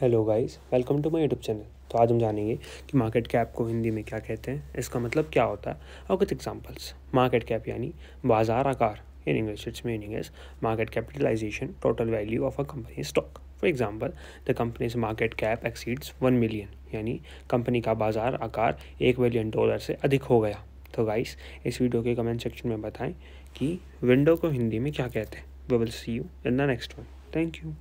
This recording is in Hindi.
hello guys welcome to my YouTube channel तो आज हम जानेंगे कि मार्केट कैप को हिंदी में क्या कहते हैं इसका मतलब क्या होता है और कुछ एग्जांपल्स मार्केट कैप यानी बाजार आकार in English it's meaning is market capitalization total value of a company stock for example the company's market cap exceeds one million यानी कंपनी का बाजार आकार एक मिलियन डॉलर से अधिक हो गया तो गाइस इस वीडियो के कमेंट सेक्शन में बताएं कि विंडो को हिंदी में क्या कहते हैं we will see you in the next one thank you